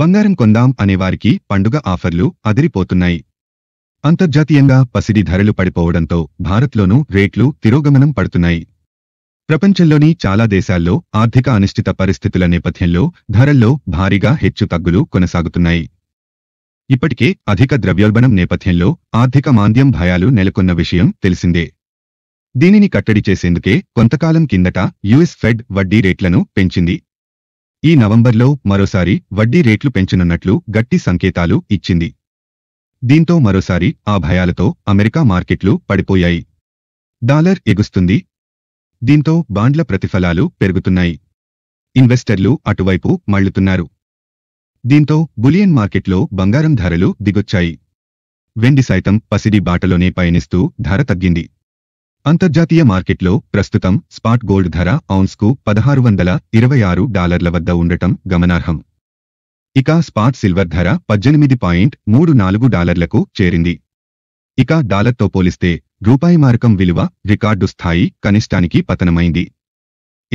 బంగారం కొందాం అనేవారికి పండుగ ఆఫర్లు అదిరిపోతున్నాయి అంతర్జాతీయంగా పసిడి ధరలు పడిపోవడంతో భారత్లోనూ రేట్లు తిరోగమనం పడుతున్నాయి ప్రపంచంలోని చాలా దేశాల్లో ఆర్థిక అనిశ్చిత పరిస్థితుల నేపథ్యంలో ధరల్లో భారీగా హెచ్చు తగ్గులు కొనసాగుతున్నాయి ఇప్పటికే అధిక ద్రవ్యోల్బణం నేపథ్యంలో ఆర్థిక మాంద్యం భయాలు నెలకొన్న విషయం తెలిసిందే దీనిని కట్టడి చేసేందుకే కొంతకాలం కిందట యుఎస్ ఫెడ్ వడ్డీ రేట్లను పెంచింది ఈ నవంబర్లో మరోసారి వడ్డీ రేట్లు పెంచనున్నట్లు గట్టి సంకేతాలు ఇచ్చింది దీంతో మరోసారి ఆ భయాలతో అమెరికా మార్కెట్లు పడిపోయాయి డాలర్ ఎగుస్తుంది దీంతో బాండ్ల ప్రతిఫలాలు పెరుగుతున్నాయి ఇన్వెస్టర్లు అటువైపు మళ్లుతున్నారు దీంతో బులియన్ మార్కెట్లో బంగారం ధరలు దిగొచ్చాయి వెండి సైతం పసిడి బాటలోనే పయనిస్తూ ధర తగ్గింది అంతర్జాతీయ మార్కెట్లో ప్రస్తుతం స్పాట్ గోల్డ్ ధర ఔన్స్కు పదహారు వందల ఇరవై ఆరు డాలర్ల వద్ద ఉండటం గమనార్హం ఇక స్పాట్ సిల్వర్ ధర పద్దెనిమిది పాయింట్ మూడు నాలుగు డాలర్లకు చేరింది ఇక డాలర్తో పోలిస్తే రూపాయి మారకం విలువ రికార్డు స్థాయి కనిష్టానికి పతనమైంది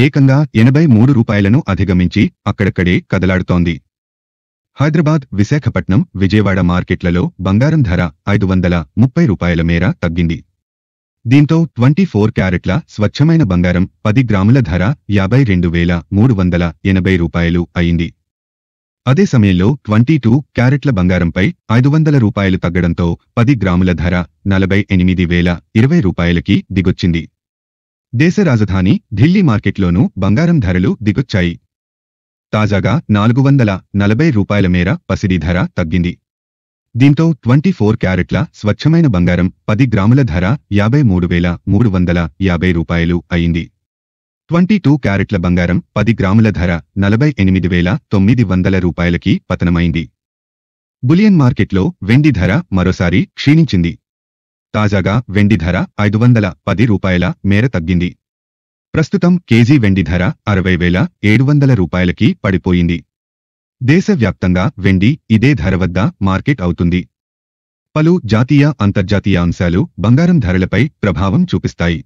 ఏకంగా ఎనభై మూడు రూపాయలను అధిగమించి అక్కడక్కడే కదలాడుతోంది హైదరాబాద్ విశాఖపట్నం విజయవాడ మార్కెట్లలో బంగారం ధర ఐదు వందల ముప్పై రూపాయల మేర తగ్గింది దీంతో ట్వంటీ ఫోర్ క్యారెట్ల స్వచ్ఛమైన బంగారం పది గ్రాముల ధర యాభై రెండు వేల మూడు వందల ఎనభై రూపాయలు అయింది అదే సమయంలో ట్వంటీ టూ క్యారెట్ల బంగారంపై ఐదు వందల రూపాయలు తగ్గడంతో పది గ్రాముల ధర నలభై ఎనిమిది వేల ఇరవై రూపాయలకి దిగొచ్చింది దేశ రాజధాని ఢిల్లీ మార్కెట్లోనూ బంగారం ధరలు దిగొచ్చాయి తాజాగా నాలుగు వందల నలభై రూపాయల మేర పసిడి ధర తగ్గింది దీంతో ట్వంటీ ఫోర్ క్యారెట్ల స్వచ్ఛమైన బంగారం పది గ్రాముల ధర యాభై మూడు వేల మూడు వందల యాభై రూపాయలు అయింది ట్వంటీ టూ క్యారెట్ల బంగారం పది గ్రాముల ధర నలభై ఎనిమిది వేల తొమ్మిది వందల రూపాయలకి పతనమైంది బులియన్ మార్కెట్లో వెండి ధర మరోసారి క్షీణించింది తాజాగా వెండి ధర ఐదు వందల పది రూపాయల మేర తగ్గింది ప్రస్తుతం కేజీ వెండి ధర అరవై వేల ఏడు వందల రూపాయలకి పడిపోయింది దేశవ్యాప్తంగా వెండి ఇదే ధర వద్ద మార్కెట్ అవుతుంది పలు జాతీయ అంతర్జాతీయ అంశాలు బంగారం ధరలపై ప్రభావం చూపిస్తాయి